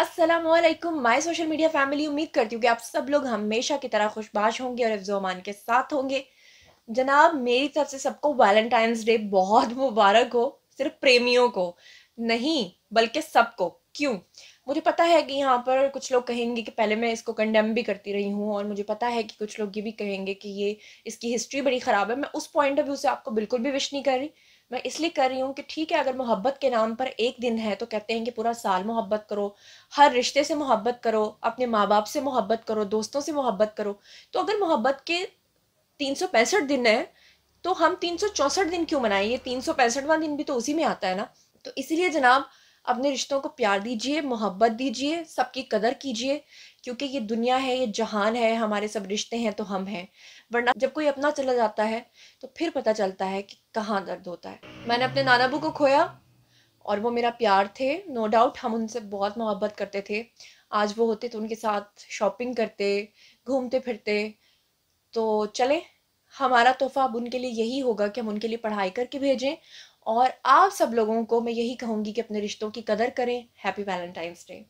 Aslam my social media family उम्मीद करती हूँ कि आप सब लोग हमेशा की तरह खुशबाश होंगे और अफजोमान के साथ होंगे जनाब मेरी तरफ से सबको वैलेंटाइंस डे बहुत मुबारक हो सिर्फ प्रेमियों को नहीं बल्कि सबको क्यों मुझे पता है कि यहाँ पर कुछ लोग कहेंगे कि पहले मैं इसको कंडेम भी करती रही हूँ और मुझे पता है कि कुछ लोग ये भी कहेंगे कि ये इसकी हिस्ट्री बड़ी ख़राब है मैं उस पॉइंट ऑफ व्यू से आपको बिल्कुल भी विश नहीं कर रही मैं इसलिए कर रही हूँ कि ठीक है अगर मोहब्बत के नाम पर एक दिन है तो कहते हैं कि पूरा साल मोहब्बत करो हर रिश्ते से मोहब्बत करो अपने माँ बाप से मोहब्बत करो दोस्तों से मोहब्बत करो तो अगर मोहब्बत के तीन सौ पैंसठ दिन है तो हम तीन सौ चौंसठ दिन क्यों मनाएं ये तीन सौ पैंसठवां दिन भी तो उसी में आता है ना तो इसीलिए जनाब अपने रिश्तों को प्यार दीजिए मोहब्बत दीजिए सबकी कदर कीजिए क्योंकि ये दुनिया है ये जहान है हमारे सब रिश्ते हैं तो हम हैं वरना जब कोई अपना चला जाता है तो फिर पता चलता है कि कहाँ दर्द होता है मैंने अपने नाना बू को खोया और वो मेरा प्यार थे नो no डाउट हम उनसे बहुत मोहब्बत करते थे आज वो होते तो उनके साथ शॉपिंग करते घूमते फिरते तो चलें हमारा तोहफा अब उनके लिए यही होगा कि हम उनके लिए पढ़ाई करके भेजें और आप सब लोगों को मैं यही कहूँगी कि अपने रिश्तों की कदर करें हैप्पी वैलेंटाइंस डे